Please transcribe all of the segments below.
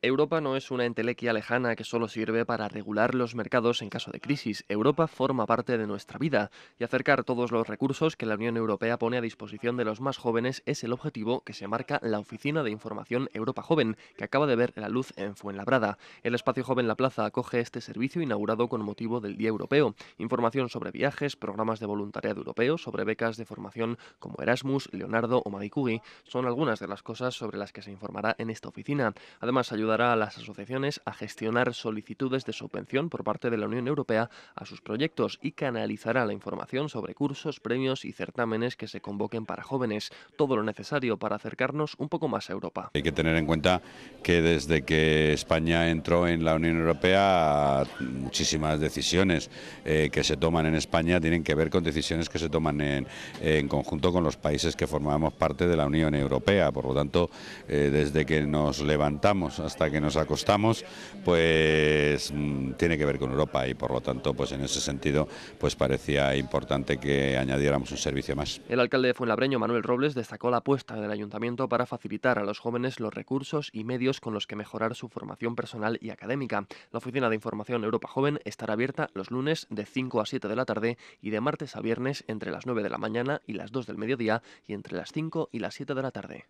Europa no es una entelequia lejana que solo sirve para regular los mercados en caso de crisis. Europa forma parte de nuestra vida y acercar todos los recursos que la Unión Europea pone a disposición de los más jóvenes es el objetivo que se marca la Oficina de Información Europa Joven, que acaba de ver la luz en Fuenlabrada. El espacio Joven La Plaza acoge este servicio inaugurado con motivo del Día Europeo. Información sobre viajes, programas de voluntariado europeo, sobre becas de formación como Erasmus, Leonardo o Magikugi son algunas de las cosas sobre las que se informará en esta oficina. Además, ayuda dará a las asociaciones a gestionar solicitudes de subvención por parte de la Unión Europea a sus proyectos y canalizará la información sobre cursos, premios y certámenes que se convoquen para jóvenes. Todo lo necesario para acercarnos un poco más a Europa. Hay que tener en cuenta que desde que España entró en la Unión Europea, muchísimas decisiones eh, que se toman en España tienen que ver con decisiones que se toman en, conjunto con los países que formamos parte de la Unión Europea. Por lo tanto, eh, desde que nos levantamos hasta que nos acostamos, pues mm, tiene que ver con Europa y por lo tanto, pues en ese sentido, pues parecía importante que añadiéramos un servicio más. El alcalde de Fuenlabreño, Manuel Robles, destacó la apuesta del ayuntamiento para facilitar a los jóvenes los recursos y medios con los que mejorar su formación personal y académica. La Oficina de Información Europa Joven estará abierta los lunes de 5 a 7 de la tarde y de martes a viernes entre las 9 de la mañana y las 2 del mediodía y entre las 5 y las 7 de la tarde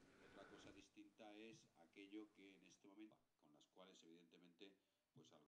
con las cuales evidentemente pues algo...